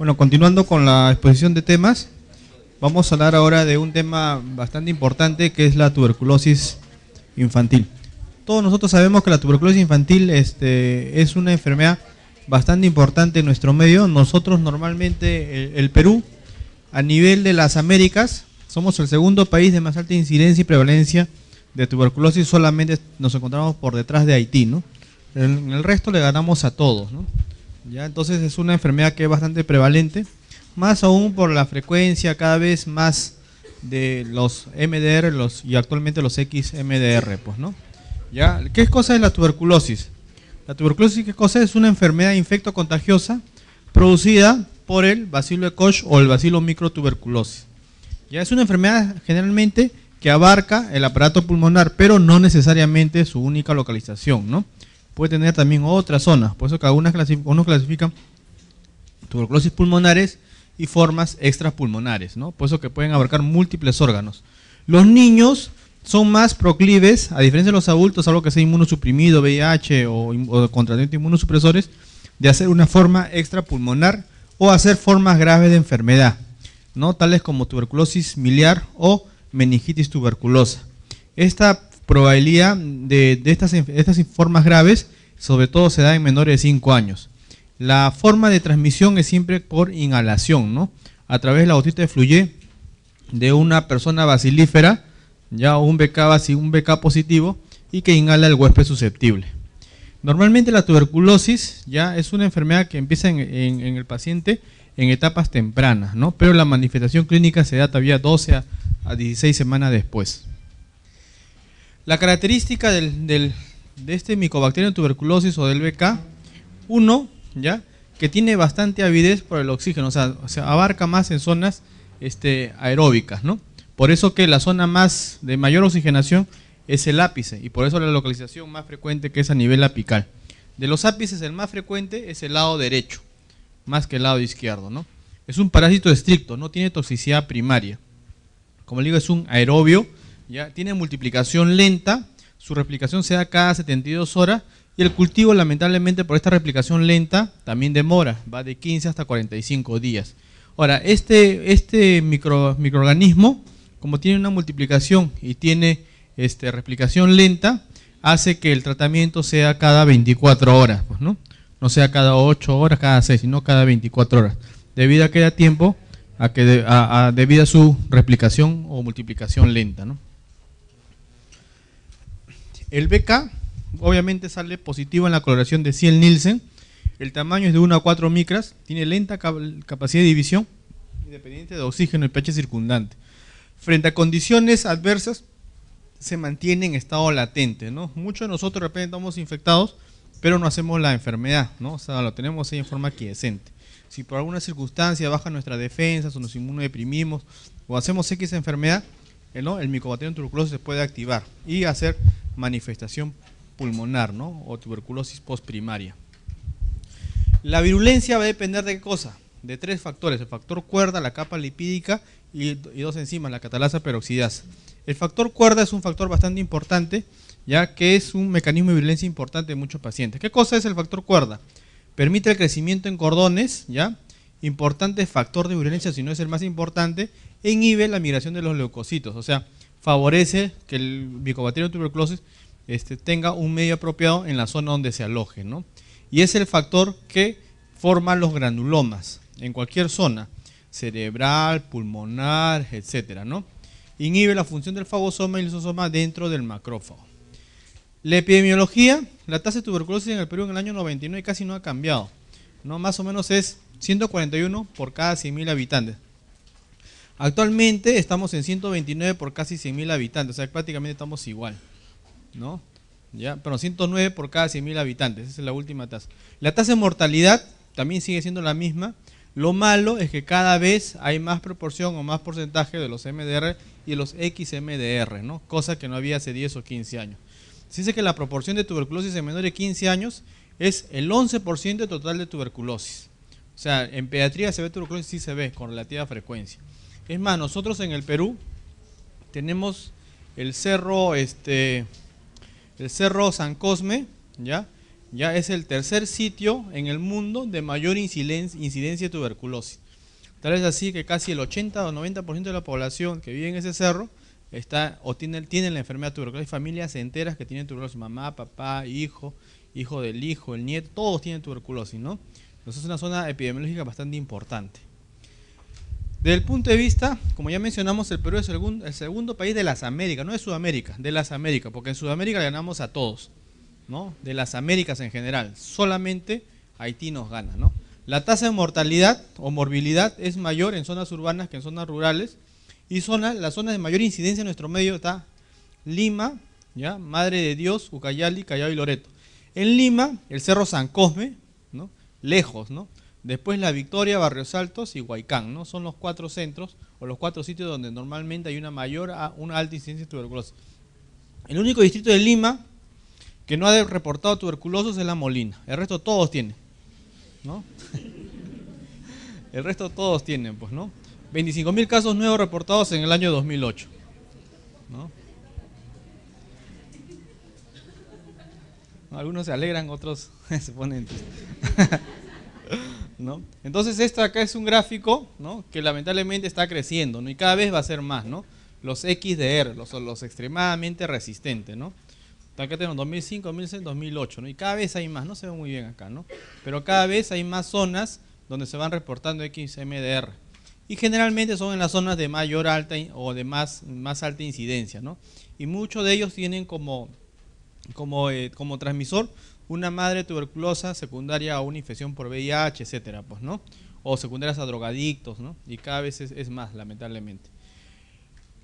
Bueno, continuando con la exposición de temas, vamos a hablar ahora de un tema bastante importante que es la tuberculosis infantil. Todos nosotros sabemos que la tuberculosis infantil este, es una enfermedad bastante importante en nuestro medio. Nosotros normalmente, el, Perú, a nivel de las Américas, somos el segundo país de más alta incidencia y prevalencia de tuberculosis, solamente nos encontramos por detrás de Haití, ¿no? En el resto le ganamos a todos, ¿no? ¿ya? Entonces es una enfermedad que es bastante prevalente, más aún por la frecuencia cada vez más de los MDR los, y actualmente los XMDR, pues, ¿no? ¿Ya? ¿Qué cosa es la tuberculosis? La tuberculosis, ¿qué cosa es? Una enfermedad infecto contagiosa producida por el bacilo de Koch o el bacilo microtuberculosis. Ya es una enfermedad generalmente que abarca el aparato pulmonar, pero no necesariamente su única localización, ¿no? puede tener también otras zonas. Por eso que una clasifican tuberculosis pulmonares y formas extrapulmonares, ¿no? Por eso que pueden abarcar múltiples órganos. Los niños son más proclives, a diferencia de los adultos, algo que sea inmunosuprimido, VIH o, o contratamiento inmunosupresores, de hacer una forma extrapulmonar o hacer formas graves de enfermedad, ¿no? tales como tuberculosis miliar o meningitis tuberculosa. Esta probabilidad de, estas, estas formas graves, sobre todo se da en menores de 5 años. La forma de transmisión es siempre por inhalación, ¿no? A través de la gotita de fluye de una persona bacilífera, ya un BK, un positivo, y que inhala el huésped susceptible. Normalmente la tuberculosis ya es una enfermedad que empieza en, el paciente en etapas tempranas, ¿no? pero la manifestación clínica se da todavía 12 a 16 semanas después. La característica de este micobacterio tuberculosis o del BK, uno, ¿ya? que tiene bastante avidez por el oxígeno, o sea, o abarca más en zonas este, aeróbicas, ¿no? Por eso que la zona más de mayor oxigenación es el ápice y por eso la localización más frecuente que es a nivel apical. De los ápices el más frecuente es el lado derecho, más que el lado izquierdo, ¿no? Es un parásito estricto, no tiene toxicidad primaria. Como le digo, es un aerobio ¿ya? Tiene multiplicación lenta, su replicación se da cada 72 horas y el cultivo lamentablemente por esta replicación lenta también demora, va de 15 hasta 45 días. Ahora, este, este microorganismo, como tiene una multiplicación y tiene este, replicación lenta, hace que el tratamiento sea cada 24 horas, pues, ¿no? No sea cada 8 horas, cada 6, sino cada 24 horas. Debido a que da tiempo, a que debido a su replicación o multiplicación lenta, ¿no? El BK obviamente sale positivo en la coloración de Ciel Nielsen. El tamaño es de 1 a 4 micras, tiene lenta capacidad de división, independiente de oxígeno y pH circundante. Frente a condiciones adversas, se mantiene en estado latente, Muchos de nosotros de repente estamos infectados, pero no hacemos la enfermedad, ¿no? O sea, lo tenemos ahí en forma quiescente. Si por alguna circunstancia baja nuestra defensa, o nos inmunodeprimimos o hacemos X enfermedad, eh, el micobacterium tuberculosis se puede activar y hacer manifestación pulmonar ¿no? o tuberculosis postprimaria. La virulencia va a depender de qué cosa? De tres factores, el factor cuerda, la capa lipídica y, dos enzimas, la catalasa peroxidasa. El factor cuerda es un factor bastante importante, ya que es un mecanismo de virulencia importante en muchos pacientes. ¿Qué cosa es el factor cuerda? Permite el crecimiento en cordones, ¿ya? Importante factor de virulencia, si no es el más importante, e inhibe la migración de los leucocitos. O sea, favorece que el Mycobacterium tuberculosis este, tenga un medio apropiado en la zona donde se aloje, Y es el factor que forma los granulomas en cualquier zona, cerebral, pulmonar, etcétera, ¿no? Inhibe la función del fagosoma y el lisosoma dentro del macrófago. La epidemiología, la tasa de tuberculosis en el Perú en el año 99 casi no ha cambiado, ¿no? Más o menos es 141 por cada 100.000 habitantes. Actualmente estamos en 129 por casi 100.000 habitantes, o sea, prácticamente estamos igual, ¿no? ¿Ya? Pero 109 por cada 100.000 habitantes, esa es la última tasa. La tasa de mortalidad también sigue siendo la misma. Lo malo es que cada vez hay más proporción o más porcentaje de los MDR y los XMDR, ¿no? Cosa que no había hace 10 o 15 años. Se dice que la proporción de tuberculosis en menores de 15 años es el 11% total de tuberculosis. O sea, en pediatría se ve tuberculosis, sí se ve con relativa frecuencia. Es más, nosotros en el Perú tenemos el cerro, este, el cerro San Cosme, ¿ya? Ya es el tercer sitio en el mundo de mayor incidencia, de tuberculosis. Tal es así que casi el 80 o 90% de la población que vive en ese cerro está o tiene, tiene la enfermedad tuberculosis. Hay familias enteras que tienen tuberculosis, mamá, papá, hijo, hijo del hijo, el nieto, todos tienen tuberculosis, ¿no? Entonces es una zona epidemiológica bastante importante. Desde el punto de vista, como ya mencionamos, el Perú es el segundo, país de las Américas, no de Sudamérica, de las Américas, porque en Sudamérica ganamos a todos, ¿no? De las Américas en general, solamente Haití nos gana, ¿no? La tasa de mortalidad o morbilidad es mayor en zonas urbanas que en zonas rurales y zona, las zonas de mayor incidencia en nuestro medio está Lima, ¿ya? Madre de Dios, Ucayali, Callao y Loreto. En Lima, el Cerro San Cosme, ¿no? Lejos, ¿no? Después La Victoria, Barrios Altos y Huaycán, ¿no? Son los cuatro centros o los cuatro sitios donde normalmente hay una mayor, una alta incidencia de tuberculosis. El único distrito de Lima que no ha reportado tuberculosis es La Molina. El resto todos tienen, ¿no? el resto todos tienen, pues, ¿no? 25.000 casos nuevos reportados en el año 2008, ¿no? Algunos se alegran, otros se ponen Entonces esta acá es un gráfico, Que lamentablemente está creciendo, ¿no? Y cada vez va a ser más, ¿no? Los XDR, los, extremadamente resistentes, ¿no? Acá tenemos 2005, 2006, 2008, ¿no? Y cada vez hay más, no se ve muy bien acá, ¿no? Pero cada vez hay más zonas donde se van reportando XMDR. Y generalmente son en las zonas de mayor alta o de más, alta incidencia, Y muchos de ellos tienen como, como eh, transmisor una madre tuberculosa secundaria a una infección por VIH, etcétera, pues, ¿no? O secundarias a drogadictos, ¿no? Y cada vez es, más, lamentablemente.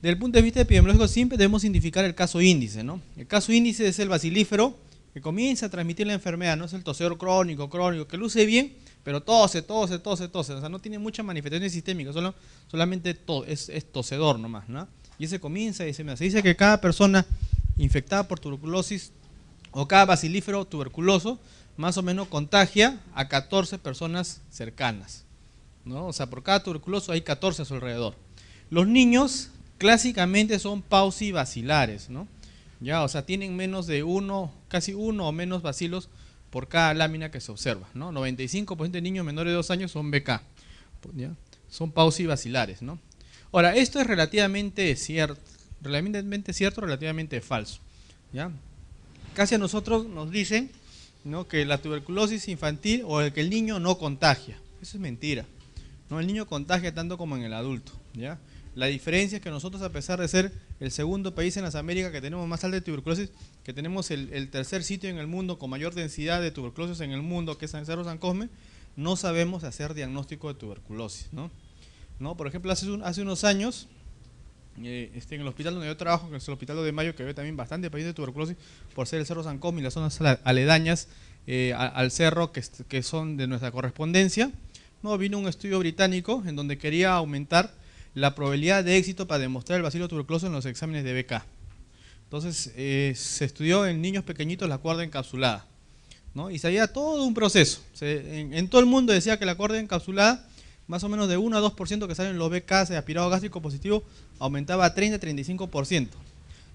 Del punto de vista epidemiológico simple: debemos identificar el caso índice, ¿no? El caso índice es el basilífero que comienza a transmitir la enfermedad, no es el tosedor crónico, crónico, que luce bien, pero tose, tose, tose, tose. O sea, no tiene mucha manifestaciones sistémica. solo, solamente es, es, tosedor nomás, ¿no? Y ese comienza y se me hace. Dice que cada persona infectada por tuberculosis o cada bacilífero tuberculoso más o menos contagia a 14 personas cercanas. ¿no? O sea, por cada tuberculoso hay 14 a su alrededor. Los niños clásicamente son pausibacilares ¿no? Ya, o sea, tienen menos de uno, casi uno o menos bacilos por cada lámina que se observa, ¿no? 95% de niños menores de 2 años son BK, Son pausibacilares ¿no? Ahora, esto es relativamente cierto, relativamente cierto, relativamente falso, ¿ya? casi a nosotros nos dicen que la tuberculosis infantil o que el niño no contagia. Eso es mentira. El niño contagia tanto como en el adulto. ¿ya? La diferencia es que nosotros, a pesar de ser el segundo país en las Américas que tenemos más alta de tuberculosis, que tenemos el, tercer sitio en el mundo con mayor densidad de tuberculosis en el mundo, que es San Cerro San Cosme, no sabemos hacer diagnóstico de tuberculosis. ¿no? ¿No? Por ejemplo, hace, hace unos años eh, este, en el hospital donde yo trabajo, que es el Hospital de Mayo, que ve también bastante pacientes de tuberculosis por ser el Cerro San y las zonas aledañas eh, al cerro que, son de nuestra correspondencia, no vino un estudio británico en donde quería aumentar la probabilidad de éxito para demostrar el bacilo tuberculoso en los exámenes de BK. Entonces eh, se estudió en niños pequeñitos la cuerda encapsulada, ¿no? y se había todo un proceso. en todo el mundo decía que la cuerda encapsulada más o menos de 1 a 2% que salen los BKs de eh, aspirado gástrico positivo aumentaba a 30-35%.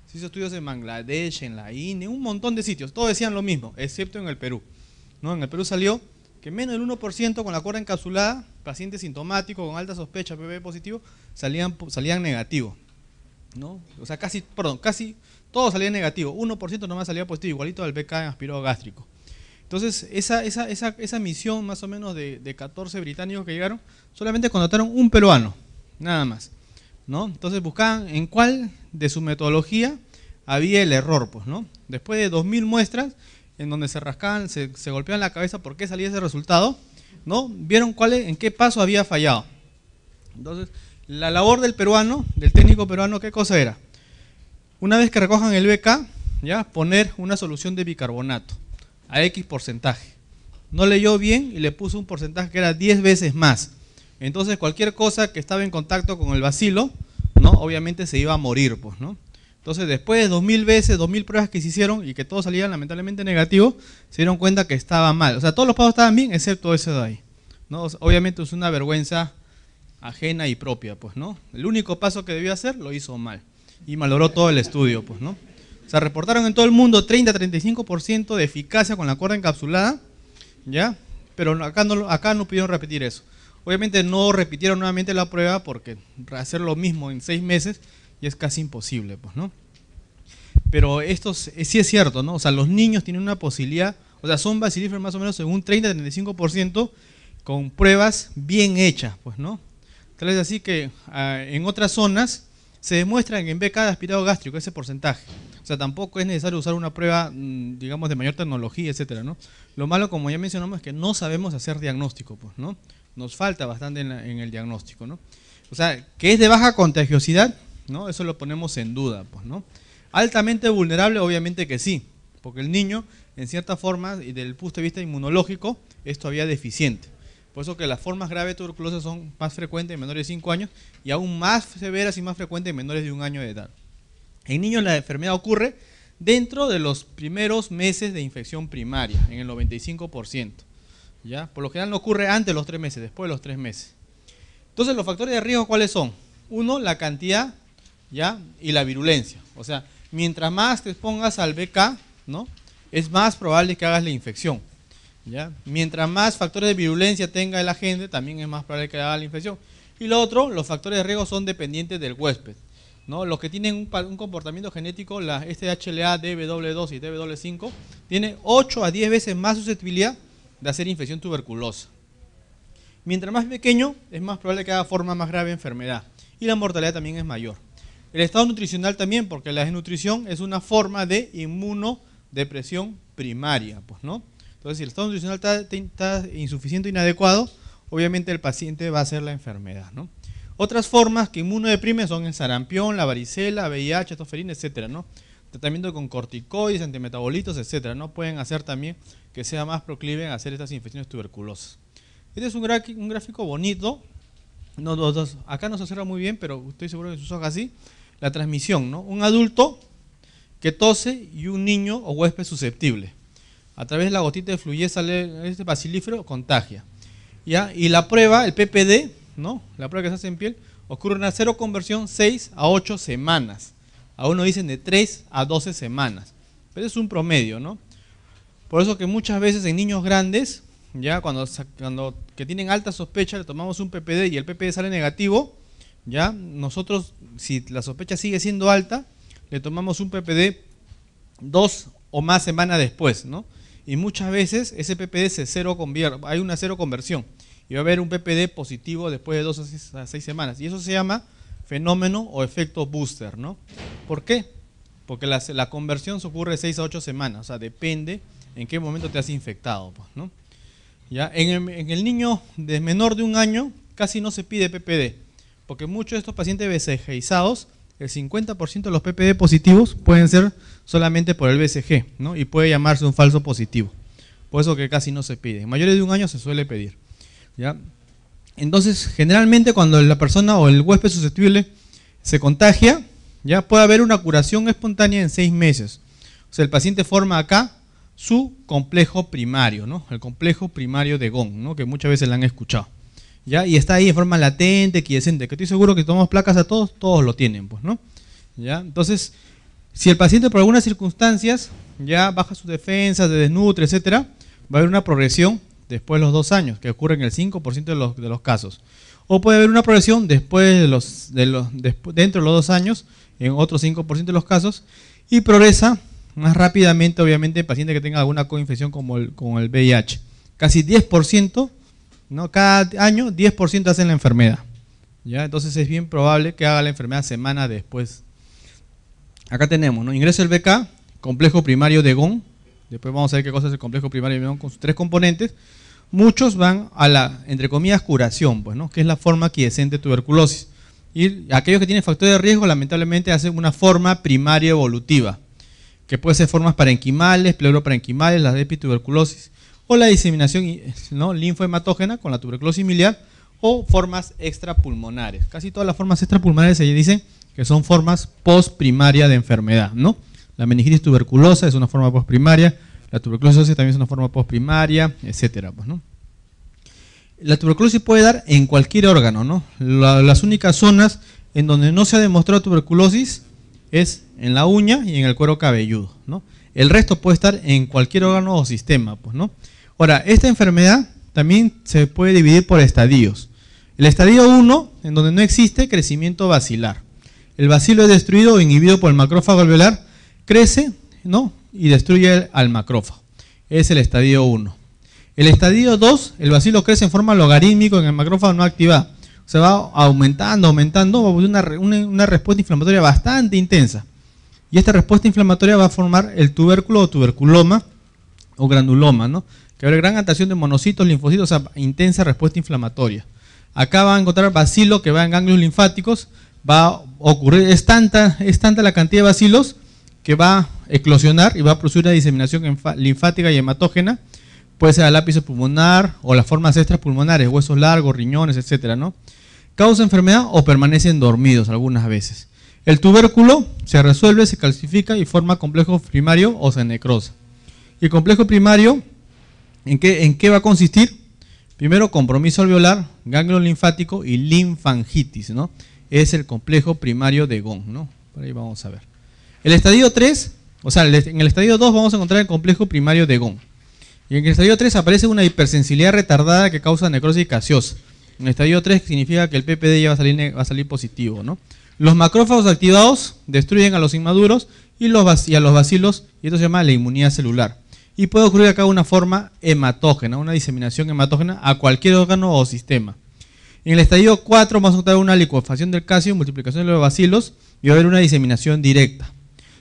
Se hizo estudios en Bangladesh, en la India, un montón de sitios. Todos decían lo mismo, excepto en el Perú. ¿No? En el Perú salió que menos del 1% con la cuerda encapsulada, pacientes sintomáticos con alta sospecha BB positivo, salían, salían negativos. ¿no? O sea, casi, perdón, casi todos salían negativos. 1% nomás salía positivo, igualito al BK en aspirado gástrico. Entonces, esa, esa, misión más o menos de, 14 británicos que llegaron, solamente contrataron un peruano, nada más. ¿no? Entonces buscaban en cuál de su metodología había el error. Pues, ¿no? Después de 2.000 muestras, en donde se rascaban, se, golpeaban la cabeza por qué salía ese resultado, ¿no? vieron cuál, en qué paso había fallado. Entonces, la labor del peruano, del técnico peruano, ¿qué cosa era? Una vez que recojan el BK, ¿ya? poner una solución de bicarbonato a X porcentaje. No leyó bien y le puso un porcentaje que era 10 veces más. Entonces cualquier cosa que estaba en contacto con el vacilo, ¿no? obviamente se iba a morir. Pues, ¿no? Entonces después de 2000 veces, 2000 pruebas que se hicieron y que todos salían lamentablemente negativos, se dieron cuenta que estaba mal. O sea, todos los pasos estaban bien excepto ese de ahí. ¿no? obviamente es una vergüenza ajena y propia, pues, ¿no? El único paso que debió hacer lo hizo mal y malogró todo el estudio, pues, ¿no? Se reportaron en todo el mundo 30-35% de eficacia con la cuerda encapsulada, ¿ya? Pero acá no, acá no repetir eso. Obviamente no repitieron nuevamente la prueba porque hacer lo mismo en seis meses y es casi imposible, pues, ¿no? Pero esto eh, sí es cierto, ¿no? O sea, los niños tienen una posibilidad, o sea, son basilíferos más o menos en un 30-35% con pruebas bien hechas, pues, ¿no? Tal así que ah, en otras zonas se demuestra en B cada aspirado gástrico, ese porcentaje. O sea, tampoco es necesario usar una prueba, mm, digamos, de mayor tecnología, etcétera, ¿no? Lo malo, como ya mencionamos, es que no sabemos hacer diagnóstico, pues, ¿no? Nos falta bastante en, el diagnóstico, ¿no? O sea, que es de baja contagiosidad, ¿no? Eso lo ponemos en duda, pues, ¿no? Altamente vulnerable, obviamente que sí, porque el niño, en cierta forma, y desde el punto de vista inmunológico, es todavía deficiente. Por eso que las formas graves de tuberculosis son más frecuentes en menores de 5 años y aún más severas y más frecuentes en menores de un año de edad. En niños la enfermedad ocurre dentro de los primeros meses de infección primaria, en el 95%. ¿ya? Por lo general no ocurre antes de los 3 meses, después de los 3 meses. Entonces, ¿los factores de riesgo cuáles son? Uno, la cantidad ¿ya? y la virulencia. O sea, mientras más te expongas al BK, ¿no? es más probable que hagas la infección. Mientras más factores de virulencia tenga el agente, también es más probable que haga la infección. Y lo otro, los factores de riesgo son dependientes del huésped. Los que tienen un, comportamiento genético, la, este HLA DW2 y DW5, tiene 8 a 10 veces más susceptibilidad de hacer infección tuberculosa. Mientras más pequeño, es más probable que haga forma más grave de enfermedad. Y la mortalidad también es mayor. El estado nutricional también, porque la desnutrición es una forma de inmunodepresión primaria, pues, ¿no? Entonces, si el estado nutricional está, insuficiente o inadecuado, obviamente el paciente va a ser la enfermedad, Otras formas que inmunodeprimen son el sarampión, la varicela, VIH, toferina, etcétera, ¿no? Tratamiento con corticoides, antimetabolitos, etcétera, ¿no? Pueden hacer también que sea más proclive a hacer estas infecciones tuberculosas. Este es un, gráfico bonito. No, acá no se cierra muy bien, pero estoy seguro que se usa así. La transmisión, ¿no? Un adulto que tose y un niño o huésped susceptible a través de la gotita de fluidez sale este bacilífero, contagia. ¿Ya? Y la prueba, el PPD, ¿no? La prueba que se hace en piel, ocurre una cero conversión 6 a 8 semanas. no dicen de 3 a 12 semanas. Pero es un promedio, ¿no? Por eso que muchas veces en niños grandes, ya cuando, cuando que tienen alta sospecha, le tomamos un PPD y el PPD sale negativo, ya nosotros, si la sospecha sigue siendo alta, le tomamos un PPD dos o más semanas después, ¿no? Y muchas veces ese PPD se cero convierte, hay una cero conversión. Y va a haber un PPD positivo después de dos a seis, semanas. Y eso se llama fenómeno o efecto booster, ¿no? ¿Por qué? Porque la, conversión se ocurre seis 6 a ocho semanas, o sea, depende en qué momento te has infectado, pues, ¿no? ¿Ya? En, el, niño de menor de un año casi no se pide PPD, porque muchos de estos pacientes BCGizados el 50% de los PPD positivos pueden ser solamente por el BCG, ¿no? Y puede llamarse un falso positivo. Por eso que casi no se pide. En mayores de un año se suele pedir. ¿ya? Entonces, generalmente cuando la persona o el huésped susceptible se contagia, ya puede haber una curación espontánea en seis meses. O sea, el paciente forma acá su complejo primario, ¿no? El complejo primario de GON, ¿no? Que muchas veces la han escuchado. ¿ya? Y está ahí de forma latente, quiescente, que estoy seguro que tomamos placas a todos, todos lo tienen, pues, ¿no? ¿Ya? Entonces, si el paciente por algunas circunstancias ya baja sus defensas, de desnutre, etcétera, va a haber una progresión después de los dos años, que ocurre en el 5% de los, de los casos. O puede haber una progresión después de los, de los dentro de los dos años, en otro 5% de los casos, y progresa más rápidamente, obviamente, el paciente que tenga alguna coinfección como el, como el VIH. Casi 10% ¿no? Cada año 10% hacen la enfermedad. ¿ya? Entonces es bien probable que haga la enfermedad semana después. Acá tenemos, ¿no? Ingreso el BK, complejo primario de GON. Después vamos a ver qué cosa es el complejo primario de GON con sus tres componentes. Muchos van a la, entre comillas, curación, pues, que es la forma quiescente de tuberculosis. Y aquellos que tienen factor de riesgo, lamentablemente, hacen una forma primaria evolutiva, que puede ser formas parenquimales, pleuroparenquimales, las de epituberculosis o la diseminación ¿no? linfohematógena con la tuberculosis miliar o formas extrapulmonares. Casi todas las formas extrapulmonares se dicen que son formas posprimaria de enfermedad, ¿no? La meningitis tuberculosa es una forma postprimaria, la tuberculosis también es una forma postprimaria, etcétera, pues, La tuberculosis puede dar en cualquier órgano, ¿no? las únicas zonas en donde no se ha demostrado tuberculosis es en la uña y en el cuero cabelludo, ¿no? El resto puede estar en cualquier órgano o sistema, pues, ¿no? Ahora, esta enfermedad también se puede dividir por estadios. El estadio 1, en donde no existe crecimiento vacilar. El vacilo es destruido o inhibido por el macrófago alveolar, crece ¿no? y destruye al macrófago. Es el estadio 1. El estadio 2, el vacilo crece en forma logarítmica en el macrófago no activado. se va aumentando, aumentando, una, una, una respuesta inflamatoria bastante intensa. Y esta respuesta inflamatoria va a formar el tubérculo o tuberculoma o granuloma, ¿no? que habrá gran antación de monocitos, linfocitos, a intensa respuesta inflamatoria. Acá va a encontrar bacilo que va en ganglios linfáticos, va a ocurrir, es tanta, es tanta la cantidad de bacilos que va a eclosionar y va a producir una diseminación linfática y hematógena, puede ser al ápice pulmonar o las formas extrapulmonares, huesos largos, riñones, etc. ¿no? Causa enfermedad o permanecen dormidos algunas veces. El tubérculo se resuelve, se calcifica y forma complejo primario o se necrosa. el complejo primario ¿En qué, va a consistir? Primero, compromiso alveolar, ganglio linfático y linfangitis, ¿no? Es el complejo primario de GON, ¿no? Por ahí vamos a ver. El estadio 3, o sea, en el estadio 2 vamos a encontrar el complejo primario de GON. Y en el estadio 3 aparece una hipersensibilidad retardada que causa necrosis gaseosa. En el estadio 3 significa que el PPD ya va a salir, positivo, Los macrófagos activados destruyen a los inmaduros y, a los vacilos. y esto se llama la inmunidad celular y puede ocurrir acá una forma hematógena, una diseminación hematógena a cualquier órgano o sistema. En el estadio 4 vamos a encontrar una liquefacción del calcio, multiplicación de los bacilos y va a haber una diseminación directa.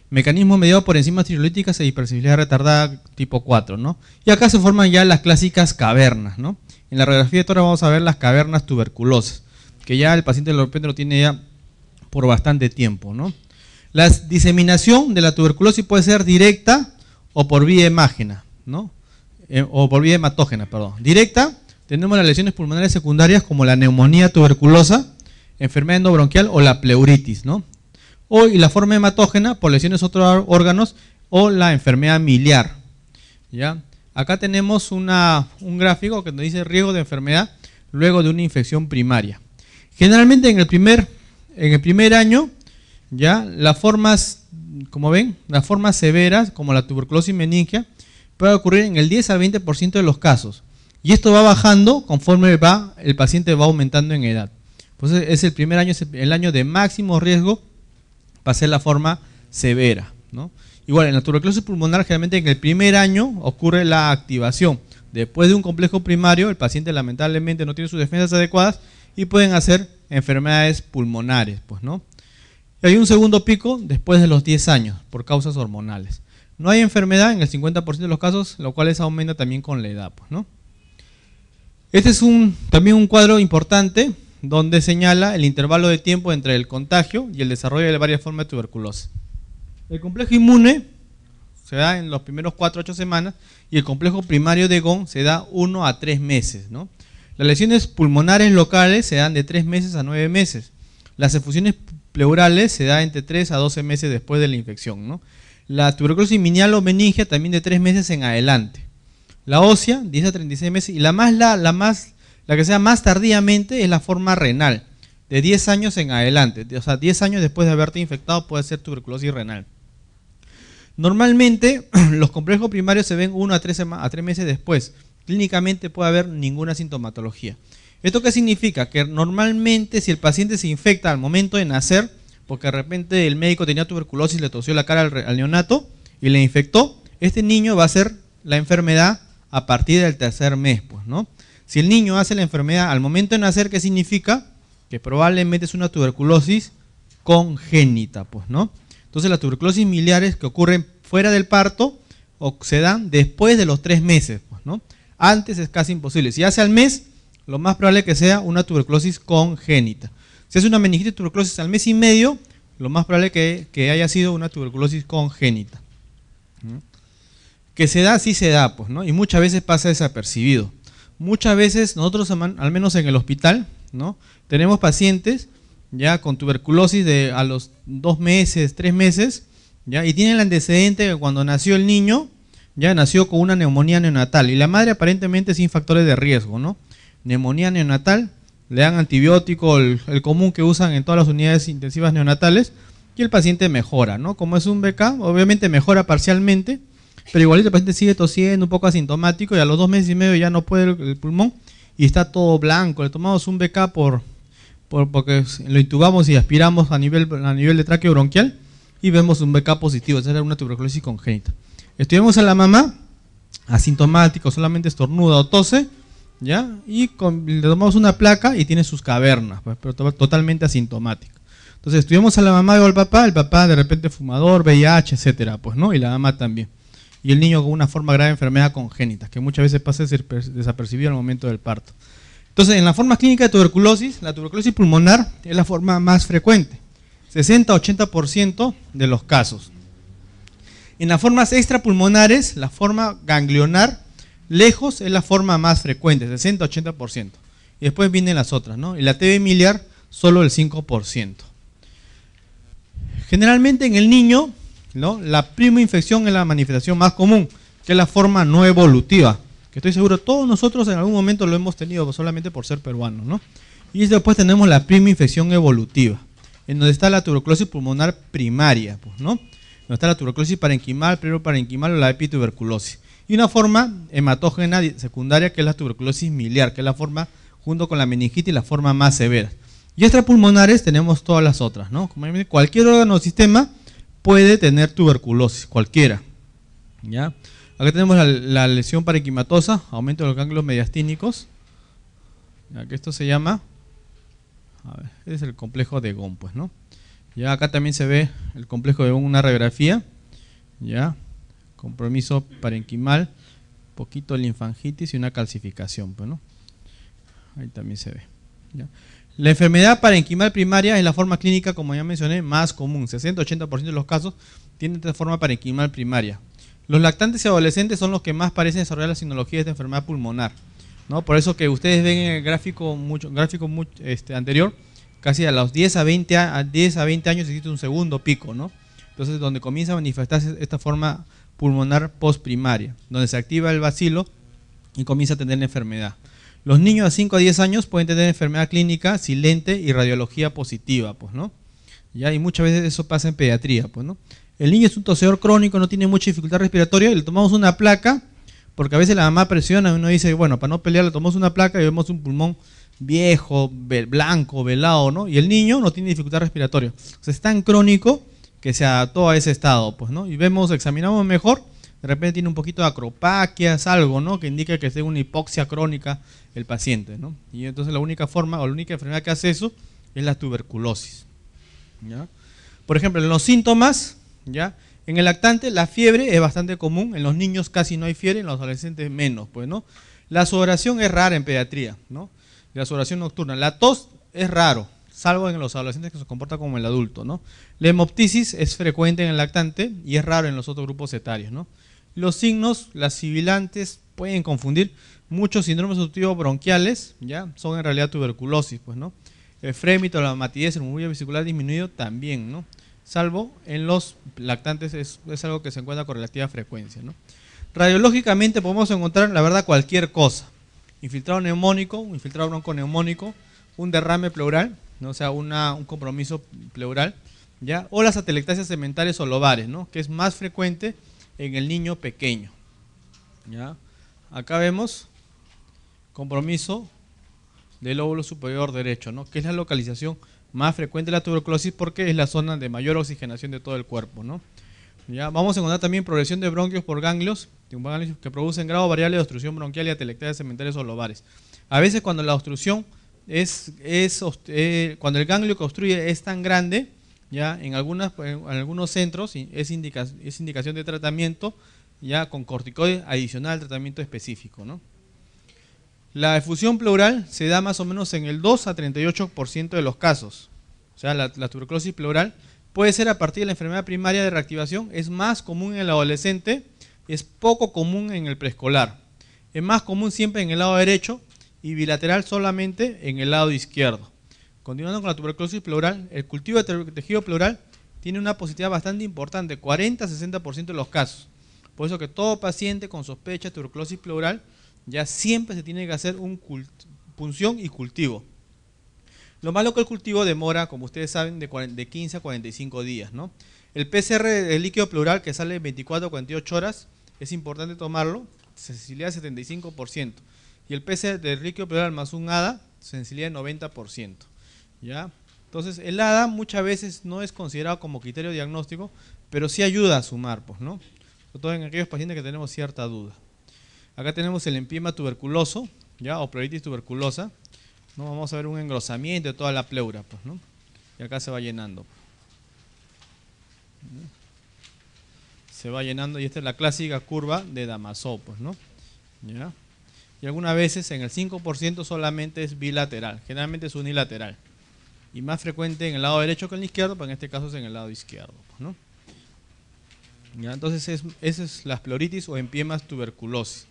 Mecanismo mediado por enzimas triolíticas e hipersensibilidad retardada tipo 4, ¿no? Y acá se forman ya las clásicas cavernas, ¿no? En la radiografía de tora vamos a ver las cavernas tuberculosas, que ya el paciente de repente lo tiene ya por bastante tiempo, ¿no? La diseminación de la tuberculosis puede ser directa o por vía hemágena, ¿no? Eh, o por vía hematógena, perdón. Directa, tenemos las lesiones pulmonares secundarias como la neumonía tuberculosa, enfermedad endobronquial o la pleuritis, ¿no? O la forma hematógena por lesiones a otros órganos o la enfermedad miliar, ¿ya? Acá tenemos una, un gráfico que nos dice riesgo de enfermedad luego de una infección primaria. Generalmente en el primer, en el primer año, ya las formas como ven, las formas severas, como la tuberculosis meningia, puede ocurrir en el 10 al 20% de los casos. Y esto va bajando conforme va, el paciente va aumentando en edad. Entonces pues es el primer año, el año de máximo riesgo para ser la forma severa. ¿no? Igual, en la tuberculosis pulmonar generalmente en el primer año ocurre la activación. Después de un complejo primario, el paciente lamentablemente no tiene sus defensas adecuadas y pueden hacer enfermedades pulmonares, pues, ¿no? Y hay un segundo pico después de los 10 años, por causas hormonales. No hay enfermedad en el 50% de los casos, lo cual es aumenta también con la edad. Pues, ¿no? Este es también un cuadro importante donde señala el intervalo de tiempo entre el contagio y el desarrollo de varias formas de tuberculosis. El complejo inmune se da en los primeros 4 8 semanas y el complejo primario de GON se da 1 a 3 meses. Las lesiones pulmonares locales se dan de 3 meses a 9 meses. Las efusiones pleurales se da entre 3 a 12 meses después de la infección. La tuberculosis minial o meningia también de 3 meses en adelante. La ósea, 10 a 36 meses. Y la más, la, da más, la que sea más tardíamente es la forma renal, de 10 años en adelante. O sea, 10 años después de haberte infectado puede ser tuberculosis renal. Normalmente los complejos primarios se ven 1 a a 3 meses después. Clínicamente puede haber ninguna sintomatología. ¿Esto qué significa? Que normalmente si el paciente se infecta al momento de nacer, porque de repente el médico tenía tuberculosis, le tosió la cara al, neonato y le infectó, este niño va a ser la enfermedad a partir del tercer mes, pues, ¿no? Si el niño hace la enfermedad al momento de nacer, ¿qué significa? Que probablemente es una tuberculosis congénita, pues, ¿no? Entonces las tuberculosis miliares que ocurren fuera del parto o se dan después de los tres meses, pues, ¿no? Antes es casi imposible. Si hace al mes, lo más probable que sea una tuberculosis congénita. Si es una meningitis tuberculosis al mes y medio, lo más probable que, que haya sido una tuberculosis congénita. Que se da, sí se da, pues, ¿no? Y muchas veces pasa desapercibido. Muchas veces nosotros, al menos en el hospital, ¿no? Tenemos pacientes ya con tuberculosis de a los dos meses, tres meses, ya y tienen el antecedente que cuando nació el niño ya nació con una neumonía neonatal y la madre aparentemente sin factores de riesgo, ¿no? neumonía neonatal, le dan antibiótico, el, común que usan en todas las unidades intensivas neonatales, y el paciente mejora, ¿no? Como es un BK, obviamente mejora parcialmente, pero igual el paciente sigue tosiendo, un poco asintomático, y a los dos meses y medio ya no puede el, pulmón y está todo blanco. Le tomamos un BK por, porque lo intubamos y aspiramos a nivel, a nivel de tráqueo bronquial y vemos un BK positivo, esa era una tuberculosis congénita. Estuvimos a la mamá, asintomático, solamente estornuda o tose, ¿ya? Y le tomamos una placa y tiene sus cavernas, pues, pero totalmente asintomática. Entonces estuvimos a la mamá o al papá, el papá de repente fumador, VIH, etcétera, pues, ¿no? Y la mamá también. Y el niño con una forma grave de enfermedad congénita, que muchas veces pasa desapercibido al momento del parto. Entonces, en las formas clínicas de tuberculosis, la tuberculosis pulmonar es la forma más frecuente, 60-80% de los casos. En las formas extrapulmonares, la forma ganglionar Lejos es la forma más frecuente, 60-80%. Y después vienen las otras, ¿no? Y la TV miliar, solo el 5%. Generalmente en el niño, ¿no? La prima infección es la manifestación más común, que es la forma no evolutiva, que estoy seguro todos nosotros en algún momento lo hemos tenido pues, solamente por ser peruanos, ¿no? Y después tenemos la prima infección evolutiva, en donde está la tuberculosis pulmonar primaria, pues, ¿no? Donde está la tuberculosis parenquimal, primero parenquimal o la epituberculosis y una forma hematógena secundaria que es la tuberculosis miliar, que es la forma junto con la meningitis la forma más severa. Y extrapulmonares tenemos todas las otras, ¿no? Como cualquier órgano o sistema puede tener tuberculosis, cualquiera. ¿Ya? Acá tenemos la, lesión parenquimatosa, aumento de los ganglios mediastínicos. Ya que esto se llama a ver, este es el complejo de GOM, pues, ¿no? Ya acá también se ve el complejo de GOM, una radiografía. Ya, compromiso parenquimal, poquito linfangitis y una calcificación, pues, Ahí también se ve. La enfermedad parenquimal primaria es la forma clínica, como ya mencioné, más común. 60-80% de los casos tienen esta forma parenquimal primaria. Los lactantes y adolescentes son los que más parecen desarrollar la sinología de esta enfermedad pulmonar. ¿no? Por eso que ustedes ven en el gráfico, mucho, gráfico este, anterior, casi a los 10 a 20, a 10 a 20 años existe un segundo pico, ¿no? Entonces, donde comienza a manifestarse esta forma pulmonar postprimaria, donde se activa el bacilo y comienza a tener la enfermedad. Los niños de 5 a 10 años pueden tener enfermedad clínica silente y radiología positiva, pues, ¿no? ¿Ya? Y muchas veces eso pasa en pediatría, pues, ¿no? El niño es un toseor crónico, no tiene mucha dificultad respiratoria, y le tomamos una placa, porque a veces la mamá presiona y uno dice, bueno, para no pelear le tomamos una placa y vemos un pulmón viejo, blanco, velado, ¿no? Y el niño no tiene dificultad respiratoria. O sea, es tan crónico que se adaptó a ese estado, pues, ¿no? Y vemos, examinamos mejor, de repente tiene un poquito de acropaquias, algo, ¿no? Que indica que tiene una hipoxia crónica el paciente, ¿no? Y entonces la única forma o la única enfermedad que hace eso es la tuberculosis, ¿ya? Por ejemplo, en los síntomas, ¿ya? En el lactante la fiebre es bastante común, en los niños casi no hay fiebre, en los adolescentes menos, pues, ¿no? La sudoración es rara en pediatría, ¿no? La sudoración nocturna. La tos es raro, salvo en los adolescentes que se comporta como el adulto. ¿no? La hemoptisis es frecuente en el lactante y es raro en los otros grupos etarios. ¿no? Los signos, las sibilantes, pueden confundir. Muchos síndromes sustitutivos bronquiales ¿ya? son en realidad tuberculosis. Pues, ¿no? El frémito, la matidez, el murmullo vesicular disminuido también. ¿no? Salvo en los lactantes es, algo que se encuentra con relativa frecuencia. Radiológicamente podemos encontrar, la verdad, cualquier cosa. Infiltrado neumónico, infiltrado bronconeumónico, un derrame pleural, ¿no? o sea, un compromiso pleural, ¿ya? o las atelectasias sementales o lobares, ¿no? que es más frecuente en el niño pequeño. ¿ya? Acá vemos compromiso del óvulo superior derecho, ¿no? que es la localización más frecuente de la tuberculosis porque es la zona de mayor oxigenación de todo el cuerpo. ¿no? ¿Ya? Vamos a encontrar también progresión de bronquios por ganglios, que producen grado variable de obstrucción bronquial y atelectasias cementarias o lobares. A veces cuando la obstrucción es, eh, cuando el ganglio construye es tan grande, ya en, algunas, algunos centros es, indicación de tratamiento ya con corticoides adicional al tratamiento específico. La efusión pleural se da más o menos en el 2 a 38% de los casos. O sea, la, la tuberculosis pleural puede ser a partir de la enfermedad primaria de reactivación, es más común en el adolescente, es poco común en el preescolar. Es más común siempre en el lado derecho, y bilateral solamente en el lado izquierdo. Continuando con la tuberculosis pleural, el cultivo de tejido pleural tiene una positividad bastante importante, 40-60% de los casos. Por eso que todo paciente con sospecha de tuberculosis pleural ya siempre se tiene que hacer un punción y cultivo. Lo malo que el cultivo demora, como ustedes saben, de, 15 a 45 días. ¿no? El PCR del líquido pleural que sale en 24 a 48 horas es importante tomarlo, sensibilidad 75% y el pc de Rico pleural más un ADA, sensibilidad de 90%. ¿ya? Entonces, el ADA muchas veces no es considerado como criterio diagnóstico, pero sí ayuda a sumar, pues, ¿no? Sobre todo en aquellos pacientes que tenemos cierta duda. Acá tenemos el empiema tuberculoso, ¿ya? O pleuritis tuberculosa. ¿no? Vamos a ver un engrosamiento de toda la pleura, pues, ¿no? Y acá se va llenando. Se va llenando, y esta es la clásica curva de Damasó, pues, ¿no? ¿Ya? y algunas veces en el 5% solamente es bilateral, generalmente es unilateral. Y más frecuente en el lado derecho que en el izquierdo, pero en este caso es en el lado izquierdo. Entonces, es, esa es la pleuritis o empiemas tuberculosis.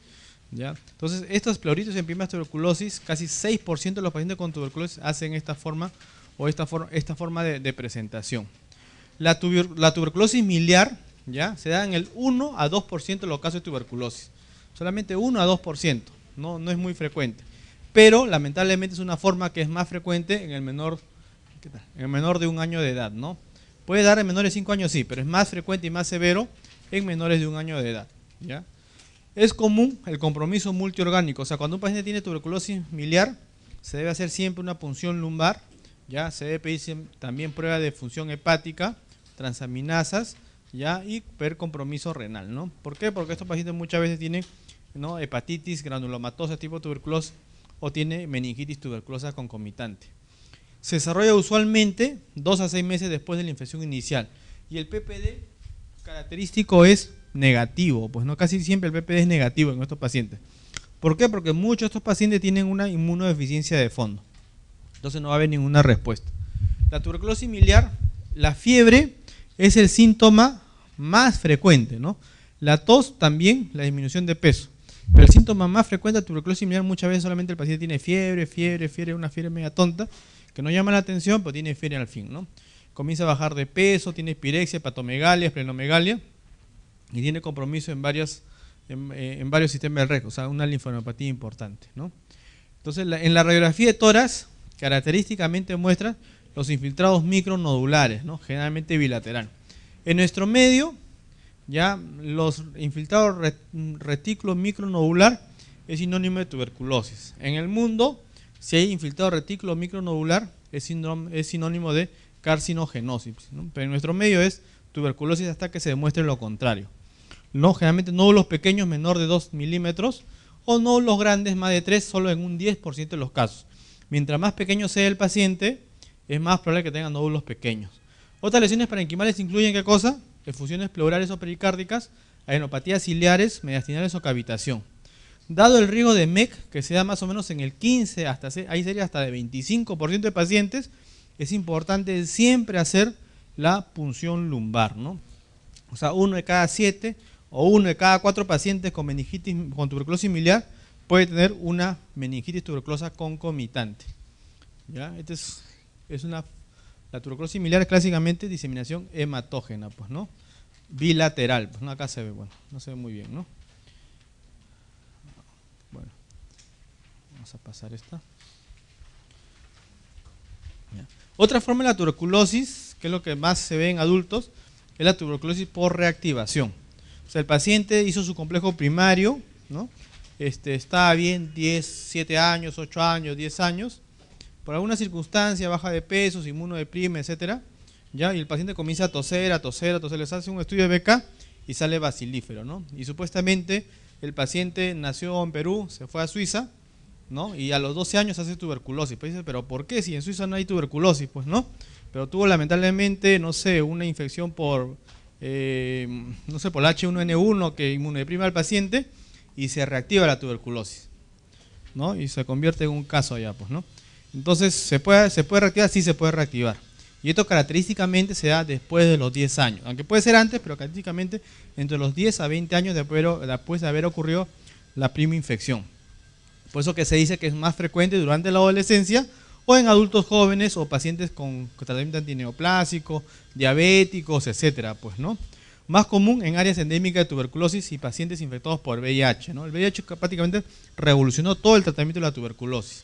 ¿Ya? Entonces, estas pleuritis o empiemas tuberculosis, casi 6% de los pacientes con tuberculosis hacen esta forma o esta, esta forma de, presentación. La, tuberculosis miliar ¿ya? se da en el 1 a 2% de los casos de tuberculosis. Solamente 1 a 2% no, no es muy frecuente. Pero lamentablemente es una forma que es más frecuente en el menor, en el menor de un año de edad, ¿no? Puede dar en menores de 5 años, sí, pero es más frecuente y más severo en menores de un año de edad, ¿ya? Es común el compromiso multiorgánico, o sea, cuando un paciente tiene tuberculosis miliar, se debe hacer siempre una punción lumbar, ya se debe pedir también prueba de función hepática, transaminasas, ya y ver compromiso renal, ¿no? ¿Por qué? Porque estos pacientes muchas veces tienen ¿no? hepatitis, granulomatosa tipo tuberculosis o tiene meningitis tuberculosa concomitante. Se desarrolla usualmente dos a seis meses después de la infección inicial y el PPD característico es negativo, pues no casi siempre el PPD es negativo en estos pacientes. ¿Por qué? Porque muchos de estos pacientes tienen una inmunodeficiencia de fondo. Entonces no va a haber ninguna respuesta. La tuberculosis miliar, la fiebre es el síntoma más frecuente, ¿no? La tos también, la disminución de peso. Pero el síntoma más frecuente de tuberculosis miliar muchas veces solamente el paciente tiene fiebre, fiebre, fiebre, una fiebre media tonta, que no llama la atención, pero pues tiene fiebre al fin, ¿no? Comienza a bajar de peso, tiene espirexia, patomegalia, esplenomegalia, y tiene compromiso en, varias, en, eh, varios sistemas del REC, o sea, una linfonopatía importante, ¿no? Entonces, en la radiografía de toras, característicamente muestra los infiltrados micronodulares, ¿no? generalmente bilateral. En nuestro medio ¿ya? Los infiltrados retículo micronobular es sinónimo de tuberculosis. En el mundo, si hay infiltrado retículo micronobular es, síndrome, es sinónimo de carcinogenosis. Pero en nuestro medio es tuberculosis hasta que se demuestre lo contrario. ¿no? Generalmente nódulos pequeños menor de 2 milímetros o nódulos grandes más de 3 solo en un 10% de los casos. Mientras más pequeño sea el paciente, es más probable que tenga nódulos pequeños. Otras lesiones parenquimales incluyen qué cosa? efusiones pleurales o pericárdicas, adenopatías ciliares, mediastinales o cavitación. Dado el riesgo de MEC, que se da más o menos en el 15, hasta, ahí sería hasta de 25% de pacientes, es importante siempre hacer la punción lumbar, ¿no? O sea, uno de cada siete o uno de cada cuatro pacientes con meningitis con tuberculosis miliar puede tener una meningitis tuberculosa concomitante. ¿Ya? Este es, una, la tuberculosis miliar es clásicamente diseminación hematógena, pues, ¿no? bilateral. Pues, no acá se ve, bueno, no se ve muy bien, ¿no? Bueno, vamos a pasar esta. Otra forma de la tuberculosis, que es lo que más se ve en adultos, es la tuberculosis por reactivación. O sea, el paciente hizo su complejo primario, ¿no? Este, estaba bien 10, 7 años, 8 años, 10 años, por alguna circunstancia, baja de pesos, inmunodeprime, etcétera, y el paciente comienza a toser, a toser, a toser, les hace un estudio de beca y sale basilífero, ¿no? Y supuestamente el paciente nació en Perú, se fue a Suiza, ¿no? Y a los 12 años hace tuberculosis. Pues dice, pero ¿por qué si en Suiza no hay tuberculosis? Pues no. Pero tuvo lamentablemente, no sé, una infección por, eh, no sé, por H1N1 que inmunodeprime al paciente y se reactiva la tuberculosis, ¿no? Y se convierte en un caso allá, pues, ¿no? Entonces, ¿se puede, se puede reactivar? Sí, se puede reactivar. Y esto característicamente se da después de los 10 años, aunque puede ser antes, pero característicamente entre los 10 a 20 años después de haber ocurrido la prima infección. Por eso que se dice que es más frecuente durante la adolescencia o en adultos jóvenes o pacientes con tratamiento antineoplásico, diabéticos, etc. pues, ¿no? Más común en áreas endémicas de tuberculosis y pacientes infectados por VIH, El VIH prácticamente revolucionó todo el tratamiento de la tuberculosis.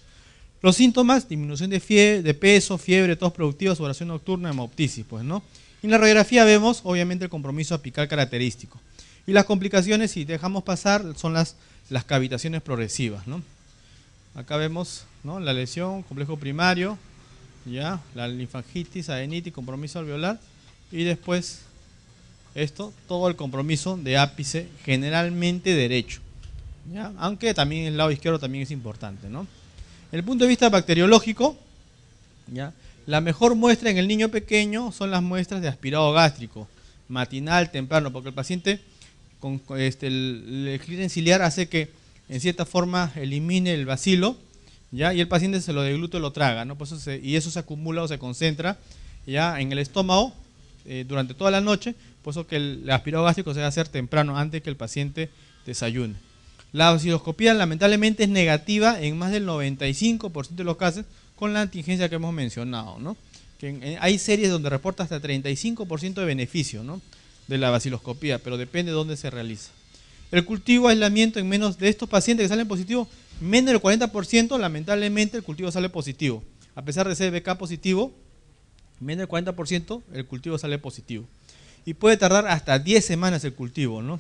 Los síntomas, disminución de, fiebre, de peso, fiebre, tos productiva, sudoración nocturna, hemoptisis, pues, ¿no? en la radiografía vemos, obviamente, el compromiso apical característico. Y las complicaciones, si dejamos pasar, son las, las cavitaciones progresivas, ¿no? Acá vemos ¿no? la lesión, complejo primario, ya, la linfangitis, adenitis, compromiso alveolar, y después esto, todo el compromiso de ápice generalmente derecho. Aunque también el lado izquierdo también es importante, ¿no? el punto de vista bacteriológico, ¿ya? la mejor muestra en el niño pequeño son las muestras de aspirado gástrico, matinal, temprano, porque el paciente con este, el, el ciliar hace que en cierta forma elimine el bacilo, ¿ya? y el paciente se lo y lo traga, ¿no? y eso se acumula o se concentra ya en el estómago eh, durante toda la noche, por eso que el aspirado gástrico se va a hacer temprano, antes que el paciente desayune. La vaciloscopía lamentablemente es negativa en más del 95% de los casos con la antingencia que hemos mencionado, eh, hay series donde reporta hasta 35% de beneficio, De la vaciloscopía, pero depende de dónde se realiza. El cultivo aislamiento en menos de estos pacientes que salen positivos, menos del 40%, lamentablemente el cultivo sale positivo. A pesar de ser BK positivo, menos del 40% el cultivo sale positivo. Y puede tardar hasta 10 semanas el cultivo, ¿no?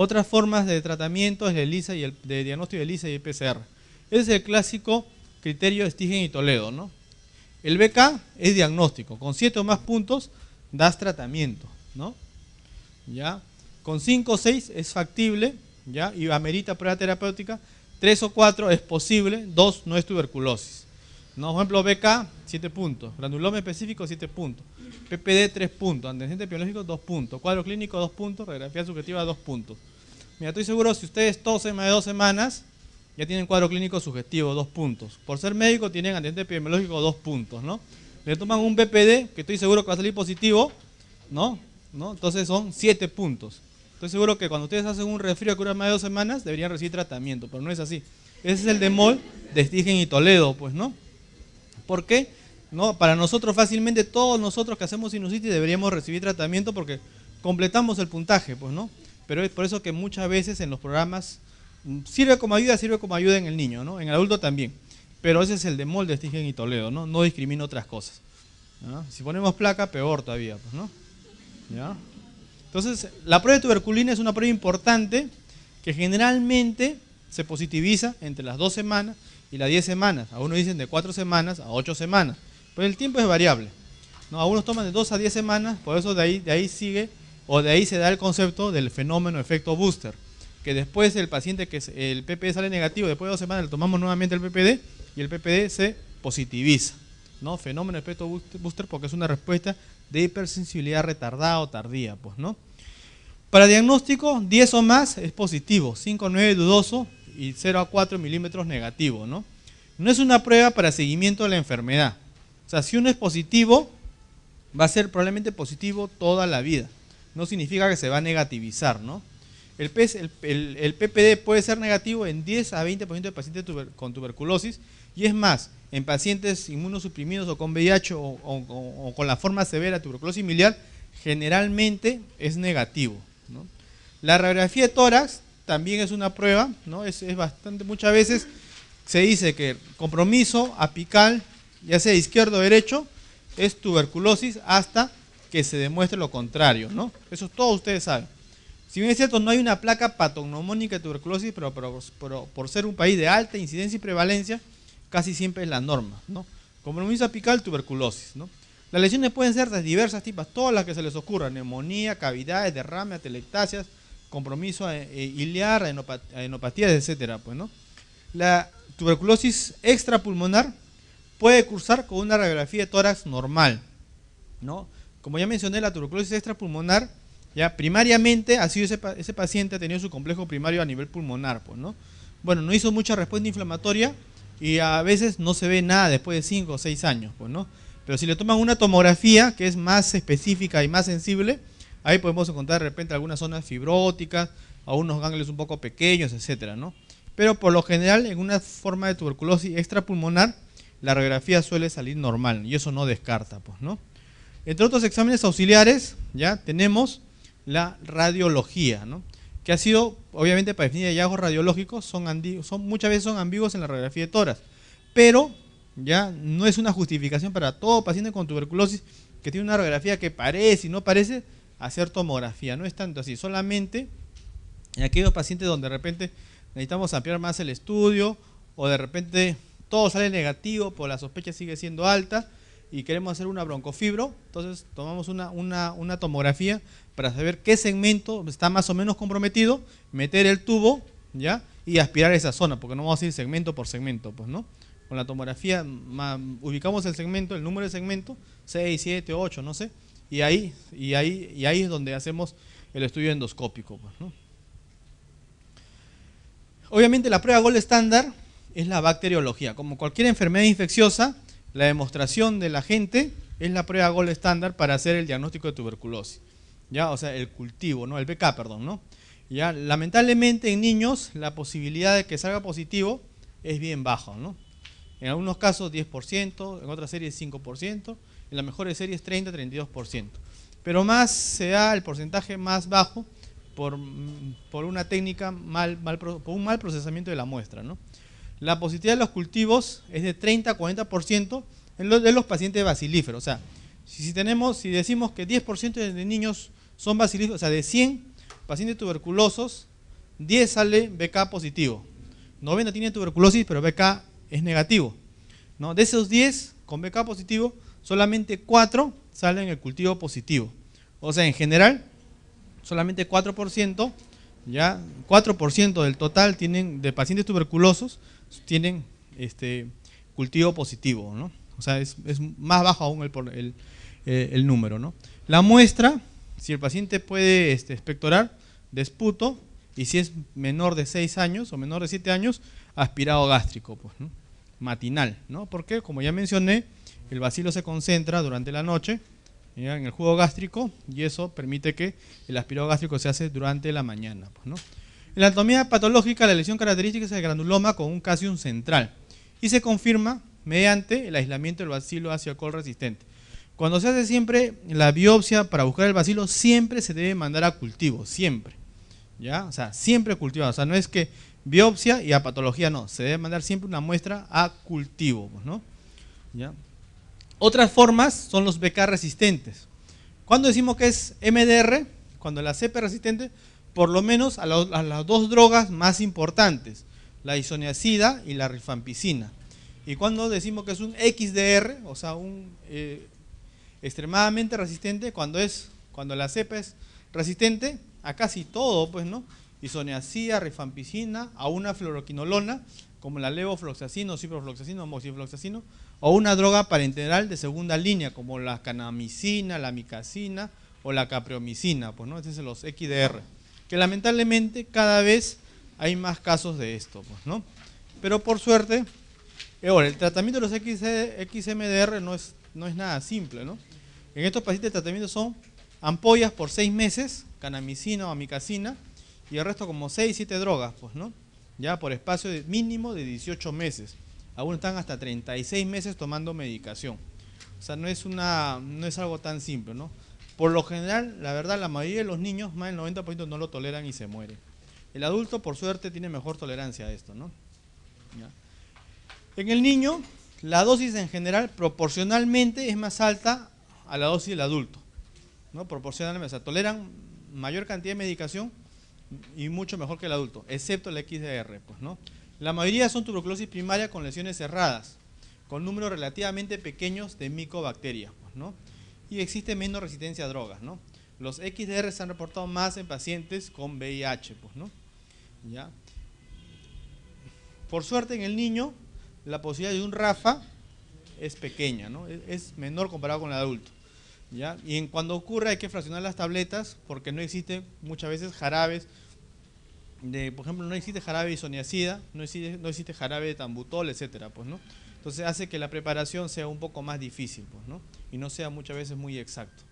Otras formas de tratamiento es el y el de diagnóstico de ELISA y el PCR. Ese es el clásico criterio de Stigen y Toledo, ¿no? El BK es diagnóstico, con 7 o más puntos das tratamiento, ¿no? ¿Ya? Con 5 o 6 es factible, ¿ya? Y amerita prueba terapéutica. 3 o 4 es posible, 2 no es tuberculosis. ¿No? Por ejemplo, BK 7 puntos. Granuloma específico, 7 puntos. PPD, 3 puntos. Antecedente epidemiológico, 2 puntos. Cuadro clínico, 2 puntos. Radiografía subjetiva, 2 puntos. Mira, estoy seguro, si ustedes tosen más de 2 semanas, ya tienen cuadro clínico subjetivo, 2 puntos. Por ser médico, tienen antecedente epidemiológico, 2 puntos, ¿no? Le toman un PPD, que estoy seguro que va a salir positivo, ¿no? ¿No? Entonces son 7 puntos. Estoy seguro que cuando ustedes hacen un refrío que dura más de 2 semanas, deberían recibir tratamiento, pero no es así. Ese es el demol de Stigen y Toledo, pues, ¿no? ¿Por qué? ¿no? Para nosotros fácilmente todos nosotros que hacemos sinusitis deberíamos recibir tratamiento porque completamos el puntaje, pues, ¿no? Pero es por eso que muchas veces en los programas mm, sirve como ayuda, sirve como ayuda en el niño, ¿no? En el adulto también. Pero ese es el de molde, Stigen este y Toledo, ¿no? No discrimina otras cosas. Si ponemos placa, peor todavía, pues, ¿no? Entonces, la prueba de tuberculina es una prueba importante que generalmente se positiviza entre las dos semanas y las 10 semanas. algunos dicen de 4 semanas a 8 semanas. Pero el tiempo es variable. ¿no? Algunos toman de 2 a 10 semanas, por eso de ahí, de ahí sigue, o de ahí se da el concepto del fenómeno efecto booster, que después el paciente que el PPD sale negativo, después de dos semanas le tomamos nuevamente el PPD y el PPD se positiviza. ¿no? Fenómeno efecto booster porque es una respuesta de hipersensibilidad retardada o tardía. Pues, ¿no? Para diagnóstico, 10 o más es positivo, 5 a 9 dudoso y 0 a 4 milímetros negativo. ¿no? no es una prueba para seguimiento de la enfermedad o sea, si uno es positivo, va a ser probablemente positivo toda la vida. No significa que se va a negativizar, ¿no? El, PPD puede ser negativo en 10 a 20% de pacientes con tuberculosis y es más, en pacientes inmunosuprimidos o con VIH o, con la forma severa de tuberculosis miliar, generalmente es negativo. La radiografía de tórax también es una prueba, ¿no? es, es bastante, muchas veces se dice que compromiso apical ya sea izquierdo o derecho, es tuberculosis hasta que se demuestre lo contrario, ¿no? Eso todos ustedes saben. Si bien es cierto, no hay una placa patognomónica de tuberculosis, pero, por ser un país de alta incidencia y prevalencia, casi siempre es la norma, ¿no? Compromiso apical, tuberculosis, ¿no? Las lesiones pueden ser de diversas tipas, todas las que se les ocurra, neumonía, cavidades, derrame, atelectasias, compromiso eh, eh, iliar, enopatías, etcétera, pues, La tuberculosis extrapulmonar puede cursar con una radiografía de tórax normal. ¿no? Como ya mencioné, la tuberculosis extrapulmonar, ya primariamente ha sido ese, paciente ha tenido su complejo primario a nivel pulmonar. Pues, ¿no? Bueno, no hizo mucha respuesta inflamatoria y a veces no se ve nada después de 5 o 6 años. Pues, ¿no? Pero si le toman una tomografía que es más específica y más sensible, ahí podemos encontrar de repente algunas zonas fibróticas, algunos ganglios un poco pequeños, etc. ¿no? Pero por lo general, en una forma de tuberculosis extrapulmonar, la radiografía suele salir normal y eso no descarta, pues, ¿no? Entre otros exámenes auxiliares, ya tenemos la radiología, ¿no? Que ha sido, obviamente, para definir hallazgos radiológicos, son, muchas veces son ambiguos en la radiografía de toras, pero ya no es una justificación para todo paciente con tuberculosis que tiene una radiografía que parece y no parece hacer tomografía, no es tanto así, solamente en aquellos pacientes donde de repente necesitamos ampliar más el estudio o de repente todo sale negativo, por pues la sospecha sigue siendo alta y queremos hacer una broncofibro, entonces tomamos una, tomografía para saber qué segmento está más o menos comprometido, meter el tubo, ¿ya? Y aspirar esa zona, porque no vamos a ir segmento por segmento, pues, ¿no? Con la tomografía ubicamos el segmento, el número de segmento, 6, 7, 8, no sé, y ahí, y ahí, y ahí es donde hacemos el estudio endoscópico, pues, ¿no? Obviamente la prueba gol estándar es la bacteriología. Como cualquier enfermedad infecciosa, la demostración de la gente es la prueba gold estándar para hacer el diagnóstico de tuberculosis. ¿Ya? O sea, el cultivo, ¿no? El BK, perdón, ¿no? ¿Ya? Lamentablemente en niños la posibilidad de que salga positivo es bien baja, ¿no? En algunos casos 10%, en otras series 5%, en las mejores series 30, 32%. Pero más se da el porcentaje más bajo por, por una técnica mal, por un mal procesamiento de la muestra, ¿no? La positividad de los cultivos es de 30 a 40% en los, de los pacientes basilíferos. O sea, si, tenemos, si decimos que 10% de niños son basilíferos, o sea, de 100 pacientes tuberculosos, 10 sale BK positivo. 90 tienen tuberculosis, pero BK es negativo. ¿no? De esos 10 con BK positivo, solamente 4 salen en el cultivo positivo. O sea, en general, solamente 4%, ya 4% del total tienen de pacientes tuberculosos tienen este, cultivo positivo, ¿no? O sea, es, es más bajo aún el, eh, el, número, ¿no? La muestra, si el paciente puede este, espectorar, desputo, y si es menor de 6 años o menor de 7 años, aspirado gástrico, pues, ¿no? matinal, ¿no? Porque, como ya mencioné, el vacilo se concentra durante la noche en el jugo gástrico y eso permite que el aspirado gástrico se hace durante la mañana, pues, ¿no? En la anatomía patológica, la lesión característica es el granuloma con un un central y se confirma mediante el aislamiento del bacilo hacia alcohol resistente. Cuando se hace siempre la biopsia para buscar el bacilo, siempre se debe mandar a cultivo, siempre. ¿Ya? O sea, siempre cultivado. O sea, no es que biopsia y a patología, no. Se debe mandar siempre una muestra a cultivo, pues, Otras formas son los BK resistentes. Cuando decimos que es MDR, cuando la cepa resistente, por lo menos a, las dos drogas más importantes, la isoniazida y la rifampicina. Y cuando decimos que es un XDR, o sea, un eh, extremadamente resistente, cuando es cuando la cepa es resistente a casi todo, pues, ¿no? Isoniazida, rifampicina, a una fluoroquinolona, como la levofloxacino, o moxifloxacino, o una droga parenteral de segunda línea, como la canamicina, la micacina o la capriomicina, pues, ¿no? Estos son los XDR que lamentablemente cada vez hay más casos de esto, pues, ¿no? Pero por suerte, eh, el tratamiento de los XMDR no es, no es nada simple, ¿no? En estos pacientes el tratamiento son ampollas por seis meses, canamicina o amicacina, y el resto como 6, 7 drogas, pues, ¿no? Ya por espacio mínimo de 18 meses. Aún están hasta 36 meses tomando medicación. O sea, no es, una, no es algo tan simple, ¿no? Por lo general, la verdad, la mayoría de los niños, más del 90%, no lo toleran y se muere. El adulto, por suerte, tiene mejor tolerancia a esto, ¿no? En el niño, la dosis en general proporcionalmente es más alta a la dosis del adulto, ¿no? Proporcionalmente, o sea, toleran mayor cantidad de medicación y mucho mejor que el adulto, excepto el XDR, pues, ¿no? La mayoría son tuberculosis primaria con lesiones cerradas, con números relativamente pequeños de micobacterias, pues, ¿no? y existe menos resistencia a drogas, ¿no? Los XDR se han reportado más en pacientes con VIH, pues, ¿no? Por suerte en el niño, la posibilidad de un RAFA es pequeña, ¿no? Es menor comparado con el adulto. ¿ya? Y en cuando ocurre hay que fraccionar las tabletas porque no existe muchas veces jarabes. De, por ejemplo, no existe jarabe de isoniacida, no existe, no existe jarabe de tambutol, etcétera, pues, ¿no? se hace que la preparación sea un poco más difícil, pues, Y no sea muchas veces muy exacto.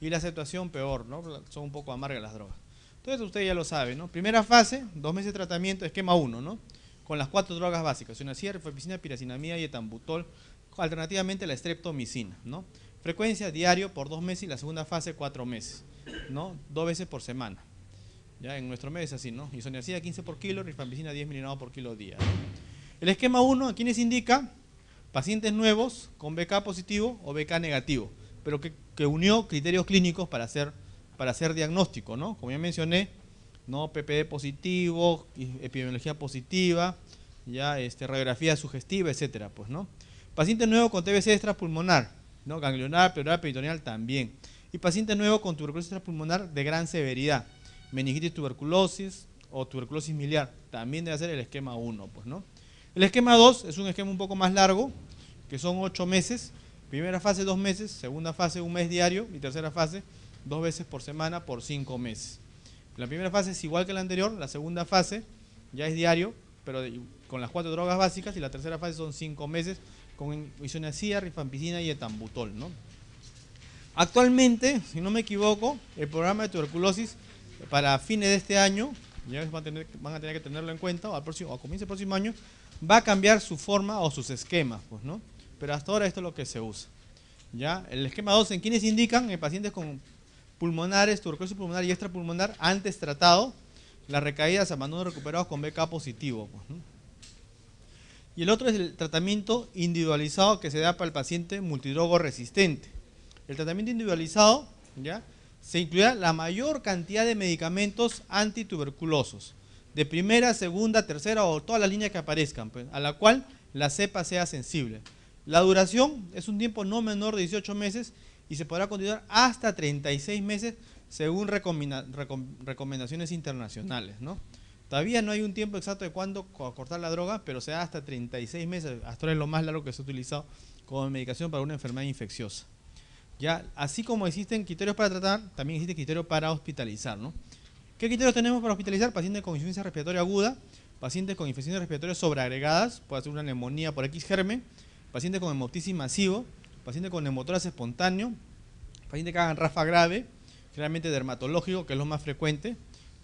Y la situación peor, ¿no? Son un poco amargas las drogas. Entonces usted ya lo sabe, ¿no? Primera fase, dos meses de tratamiento, esquema 1, ¿no? Con las cuatro drogas básicas, unacir, rifampicina, piracinamida y etambutol, alternativamente la streptomicina, ¿no? Frecuencia diario por dos meses y la segunda fase cuatro meses, ¿no? Dos veces por semana. Ya en nuestro mes así, ¿no? Isoniazida 15 por kilo, rifampicina 10 miligramos por kilo día. El esquema 1, aquí les indica pacientes nuevos con BK positivo o BK negativo, pero que, unió criterios clínicos para hacer, para hacer diagnóstico, ¿no? Como ya mencioné, ¿no? PPD positivo, epidemiología positiva, ya este, radiografía sugestiva, etcétera, pues, ¿no? Paciente nuevos con TBC extrapulmonar, ¿no? Ganglionar, pleural, peritoneal también. Y paciente nuevo con tuberculosis extrapulmonar de gran severidad, meningitis tuberculosis o tuberculosis miliar, también debe ser el esquema 1, pues, ¿no? El esquema 2 es un esquema un poco más largo, que son 8 meses. Primera fase, 2 meses. Segunda fase, un mes diario. Y tercera fase, dos veces por semana por 5 meses. La primera fase es igual que la anterior. La segunda fase ya es diario, pero con las cuatro drogas básicas. Y la tercera fase son 5 meses con isoniazida, rifampicina y etambutol. ¿no? Actualmente, si no me equivoco, el programa de tuberculosis para fines de este año, ya van a tener, que tenerlo en cuenta, o, a comienzos del próximo año, va a cambiar su forma o sus esquemas, pues, ¿no? Pero hasta ahora esto es lo que se usa. ¿ya? El esquema 2, ¿en quienes indican? En pacientes con pulmonares, tuberculosis pulmonar y extrapulmonar antes tratado, las recaídas a manudo recuperados con BK positivo. Pues, y el otro es el tratamiento individualizado que se da para el paciente multidrogo resistente. El tratamiento individualizado, ¿ya? Se incluirá la mayor cantidad de medicamentos antituberculosos de primera, segunda, tercera o todas las líneas que aparezcan, pues, a la cual la cepa sea sensible. La duración es un tiempo no menor de 18 meses y se podrá continuar hasta 36 meses según recomendaciones internacionales. ¿no? Todavía no hay un tiempo exacto de cuándo cortar la droga, pero sea hasta 36 meses. Hasta ahora es lo más largo que se ha utilizado como medicación para una enfermedad infecciosa. Ya, así como existen criterios para tratar, también existen criterios para hospitalizar. ¿no? ¿Qué criterios tenemos para hospitalizar? Pacientes con insuficiencia respiratoria aguda, pacientes con infecciones respiratorias sobreagregadas, puede ser una neumonía por X germen, pacientes con hemoptisis masivo, pacientes con neumotoras espontáneo, pacientes que hagan rafa grave, generalmente dermatológico, que es lo más frecuente,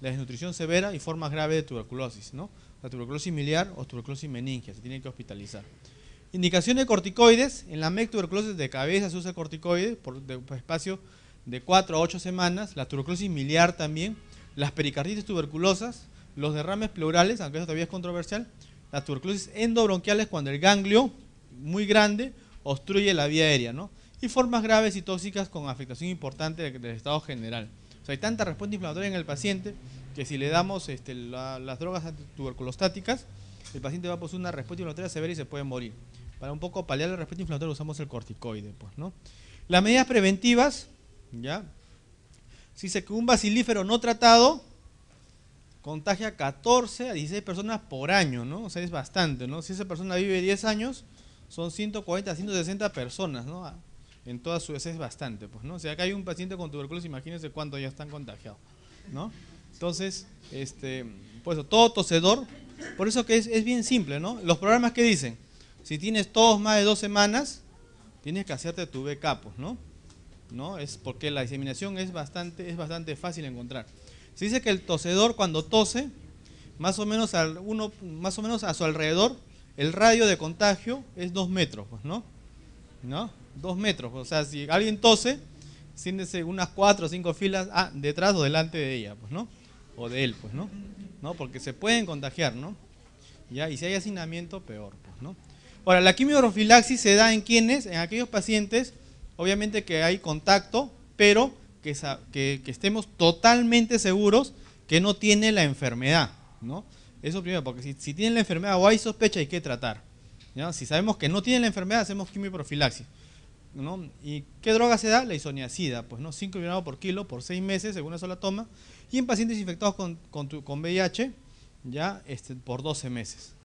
la desnutrición severa y formas graves de tuberculosis, ¿no? La tuberculosis miliar o tuberculosis meningia, se tienen que hospitalizar. Indicaciones de corticoides, en la MEC tuberculosis de cabeza se usa corticoides por, de, espacio de 4 a 8 semanas, la tuberculosis miliar también, las pericarditis tuberculosas, los derrames pleurales, aunque eso todavía es controversial, las tuberculosis endobronquiales cuando el ganglio muy grande obstruye la vía aérea, ¿no? Y formas graves y tóxicas con afectación importante del, estado general. O sea, hay tanta respuesta inflamatoria en el paciente que si le damos este, las drogas tuberculostáticas, el paciente va a poseer una respuesta inflamatoria severa y se puede morir. Para un poco paliar la respuesta inflamatoria usamos el corticoide, pues, ¿no? Las medidas preventivas, ¿ya? Si se que un basilífero no tratado contagia 14 a 16 personas por año, ¿no? O sea, es bastante, ¿no? Si esa persona vive 10 años, son 140 a 160 personas, ¿no? Ah, en toda su vez es bastante, pues, ¿no? Si acá hay un paciente con tuberculosis, imagínense cuánto ya están contagiados, ¿no? Entonces, este, pues, todo tosedor, por eso que es, bien simple, ¿no? Los programas que dicen, si tienes todos más de dos semanas, tienes que hacerte tu pues, ¿no? ¿no? Es porque la diseminación es bastante, es bastante fácil encontrar. Se dice que el tosedor cuando tose, más o menos, al uno, más o menos a su alrededor, el radio de contagio es dos metros, pues, ¿no? ¿No? 2 metros. O sea, si alguien tose, siéntese unas cuatro o cinco filas ah, detrás o delante de ella, pues, ¿no? O de él, pues, ¿no? ¿No? Porque se pueden contagiar, ¿no? ¿Ya? Y si hay hacinamiento, peor, pues, ¿no? Ahora, la quimioprofilaxis se da en quienes, en aquellos pacientes Obviamente que hay contacto, pero que, estemos totalmente seguros que no tiene la enfermedad, ¿no? Eso primero, porque si, tiene la enfermedad o hay sospecha hay que tratar. Si sabemos que no tiene la enfermedad, hacemos quimioprofilaxis. ¿no? ¿Y qué droga se da? La isoniacida, pues no, 5 miligramos por kilo por 6 meses según una sola toma. Y en pacientes infectados con, VIH, ya este, por 12 meses.